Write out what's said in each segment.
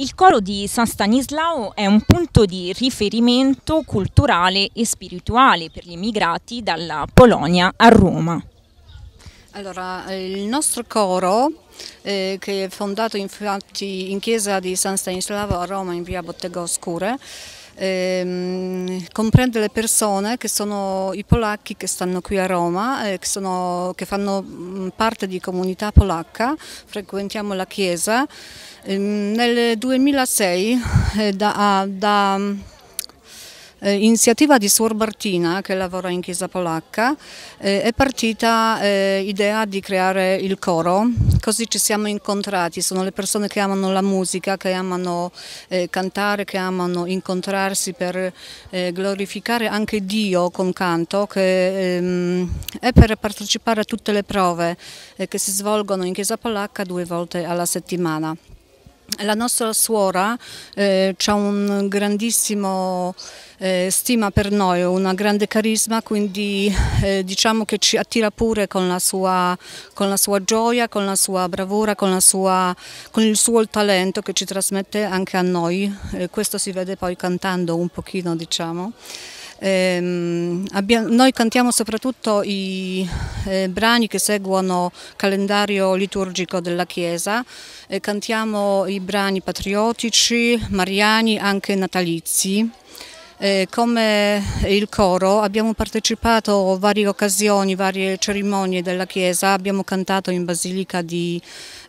Il coro di San Stanislao è un punto di riferimento culturale e spirituale per gli immigrati dalla Polonia a Roma. Allora, eh, il nostro coro, eh, che è fondato infatti in chiesa di San Stanislao a Roma in via Bottega Oscure, ehm, comprende le persone che sono i polacchi che stanno qui a Roma, eh, che, sono, che, fanno mm, parte di comunità polacca, frequentiamo la chiesa. Ehm, nel 2006 eh, da, ah, da eh, iniziativa di Suor Bartina che lavora in Chiesa Polacca eh, è partita eh, di creare il coro, così ci siamo incontrati, sono le persone che amano la musica, che amano eh, cantare, che amano incontrarsi per eh, glorificare anche Dio con canto che, ehm, e per partecipare a tutte le prove eh, che si svolgono in Chiesa Polacca due volte alla settimana. La nostra suora eh, ha un grandissimo eh, stima per noi, una grande carisma, quindi eh, diciamo che ci attira pure con la, sua, con la, sua, gioia, con la sua bravura, con, la sua, con il suo talento che ci trasmette anche a noi. questo si vede poi cantando un pochino, diciamo. Ehm, abbiamo, noi cantiamo soprattutto i eh, brani che seguono il calendario liturgico della Chiesa, eh, cantiamo i brani patriottici, mariani, anche natalizi. Eh, come il coro abbiamo partecipato a varie occasioni, varie cerimonie della Chiesa, abbiamo cantato in Basilica di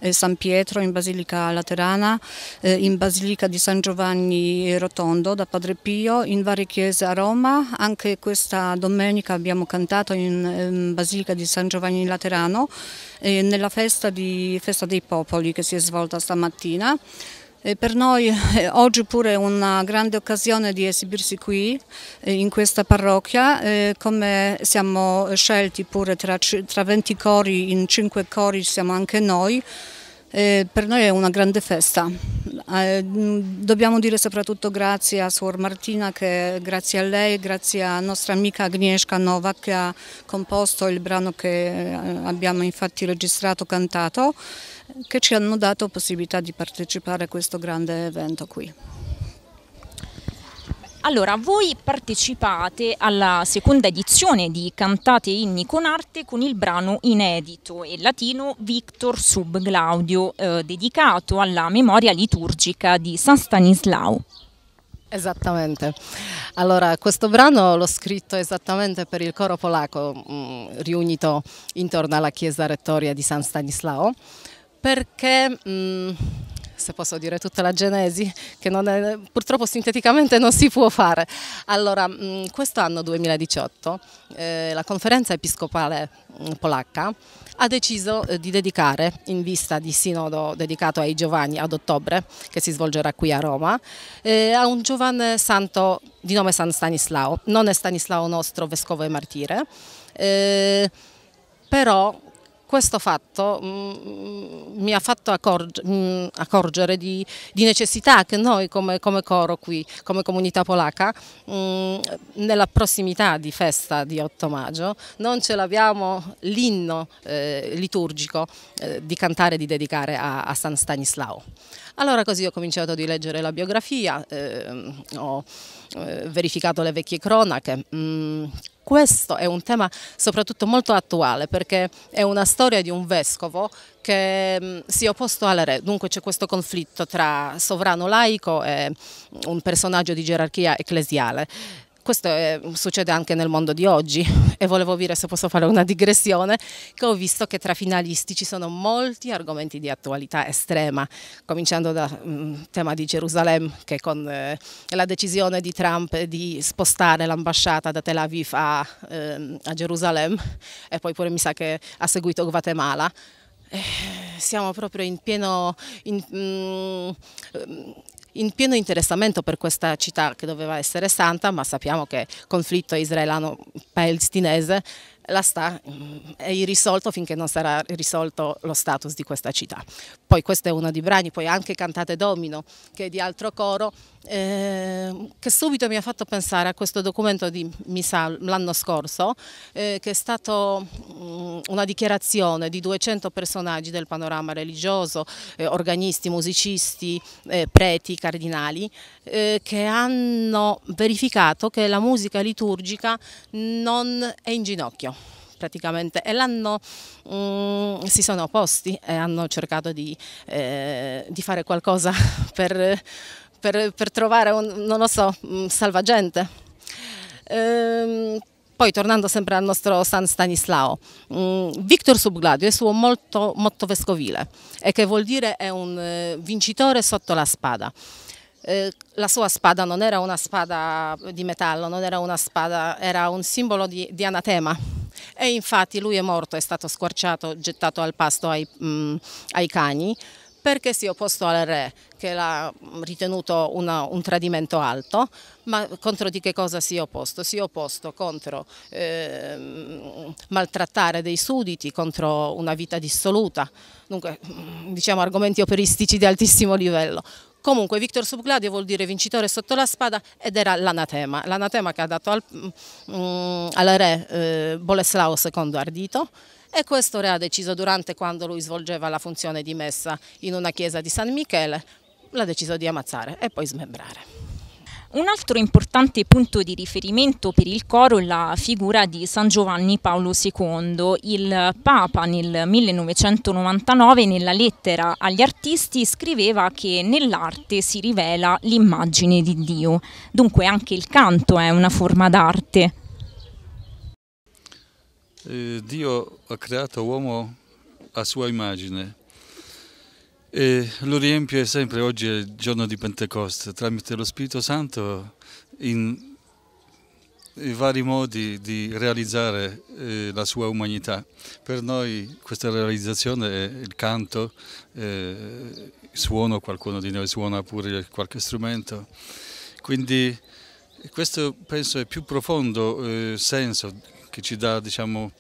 eh, San Pietro, in Basilica Laterana, eh, in Basilica di San Giovanni Rotondo da Padre Pio, in varie chiese a Roma. Anche questa domenica abbiamo cantato in ehm, Basilica di San Giovanni Laterano eh, nella festa, di, festa dei popoli che si è svolta stamattina. Per noi eh, oggi pure è una grande occasione di esibirsi qui eh, in questa parrocchia, eh, come siamo scelti pure tra, tra 20 cori, in 5 cori siamo anche noi, per noi è una grande festa. Mm, dobbiamo dire soprattutto grazie a Suor Martina, che, grazie a lei, grazie a nostra amica Agnieszka Novak che ha composto il brano che abbiamo infatti registrato, cantato che ci hanno dato possibilità di partecipare a questo grande evento qui. Allora, voi partecipate alla seconda edizione di Cantate inni con arte con il brano inedito e latino Victor sub Glaudio, eh, dedicato alla memoria liturgica di San Stanislao. Esattamente. Allora, questo brano l'ho scritto esattamente per il coro polacco mh, mm, riunito intorno alla chiesa rettoria di San Stanislao perché... Mh, mm, se posso dire tutta la genesi, che è, purtroppo sinteticamente non si può fare. Allora, mm, quest'anno 2018 eh, la conferenza episcopale mm, polacca ha deciso eh, di dedicare, in vista di sinodo dedicato ai Giovanni ad ottobre, che si svolgerà qui a Roma, eh, a un giovane santo di nome San Stanislao. Non è Stanislao nostro vescovo e martire, eh, però questo fatto mh, mm, mm, mi ha fatto accorg mh, mm, accorgere di, di, necessità che noi come, come, coro qui, come comunità polacca, mh, nella prossimità di festa di 8 maggio non ce l'abbiamo l'inno eh, liturgico eh, di cantare e di dedicare a, a, San Stanislao. Allora così ho cominciato di leggere la biografia, ehm, eh, ho verificato le vecchie cronache, questo è un tema soprattutto molto attuale perché è una storia di un vescovo che mm, si è opposto al re, dunque c'è questo conflitto tra sovrano laico e mm, un personaggio di gerarchia ecclesiale. Questo è, succede anche nel mondo di oggi e volevo dire se posso fare una digressione che ho visto che tra finalisti ci sono molti argomenti di attualità estrema, cominciando dal mm, tema di Gerusalemme che con eh, la decisione di Trump di spostare l'ambasciata da Tel Aviv a, eh, a Gerusalemme e poi pure mi sa che ha seguito Guatemala eh, siamo proprio in pieno in, mm, in pieno interessamento per questa città che doveva essere santa, ma sappiamo che conflitto israelano-palestinese la sta, mm, è irrisolto finché non sarà risolto lo status di questa città. Poi questo è uno dei brani, poi anche Cantate Domino, che è di altro coro, eh, che subito mi ha fatto pensare a questo documento di Misa l'anno scorso, eh, che è stato mh, mm, una dichiarazione di 200 personaggi del panorama religioso, eh, organisti, musicisti, eh, preti, cardinali, eh, che hanno verificato che la musica liturgica non è in ginocchio praticamente e l'hanno, mm, si sono opposti e hanno cercato di, eh, di fare qualcosa per, per, per, trovare un, non lo so, mm, salvagente. Ehm, poi tornando sempre al nostro San Stanislao, mm, Victor Subgladio è suo molto, motto vescovile e che vuol dire è un eh, vincitore sotto la spada. Eh, la sua spada non era una spada di metallo, non era una spada, era un simbolo di, di anatema e infatti lui è morto, è stato squarciato, gettato al pasto ai, mh, mm, ai cani perché si è opposto al re che l'ha ritenuto una, un tradimento alto, ma contro di che cosa si è opposto? Si è opposto contro eh, maltrattare dei sudditi, contro una vita dissoluta, dunque mm, diciamo argomenti operistici di altissimo livello. Comunque Victor Subcladio vuol dire vincitore sotto la spada ed era l'anatema, l'anatema che ha dato al, mm, al re eh, Boleslao II Ardito e questo re ha deciso durante quando lui svolgeva la funzione di messa in una chiesa di San Michele, l'ha deciso di ammazzare e poi smembrare. Un altro importante punto di riferimento per il coro è la figura di San Giovanni Paolo II. Il Papa nel 1999 nella lettera agli artisti scriveva che nell'arte si rivela l'immagine di Dio, dunque anche il canto è una forma d'arte. Eh, Dio ha creato l'uomo a sua immagine e lo riempie sempre, oggi è il giorno di Pentecoste, tramite lo Spirito Santo in, in vari modi di realizzare eh, la sua umanità. Per noi questa realizzazione è il canto, eh, suono, qualcuno di noi suona pure qualche strumento, quindi questo penso è il più profondo eh, senso che ci dà diciamo,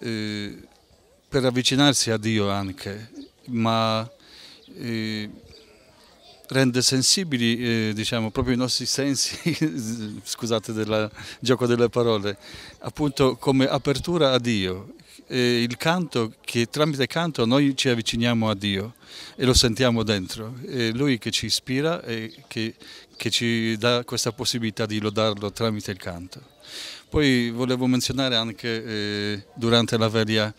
eh, per avvicinarsi a Dio anche, ma eh, rende sensibili eh, diciamo, proprio i nostri sensi, scusate del gioco delle parole, appunto come apertura a Dio. Eh, il canto, che tramite canto noi ci avviciniamo a Dio e lo sentiamo dentro. È Lui che ci ispira e che, che ci dà questa possibilità di lodarlo tramite il canto. Poi volevo menzionare anche eh, durante la veglia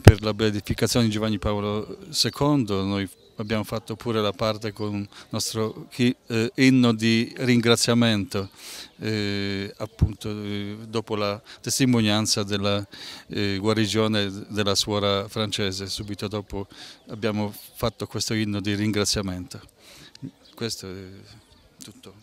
per la beatificazione di Giovanni Paolo II, noi abbiamo fatto pure la parte con il nostro eh, inno di ringraziamento, eh, appunto eh, dopo la testimonianza della eh, guarigione della suora francese, subito dopo abbiamo fatto questo inno di ringraziamento. Questo è tutto.